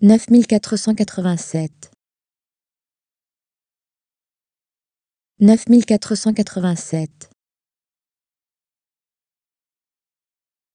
Neuf mille quatre cent quatre-vingt-sept. Neuf mille quatre cent quatre-vingt-sept.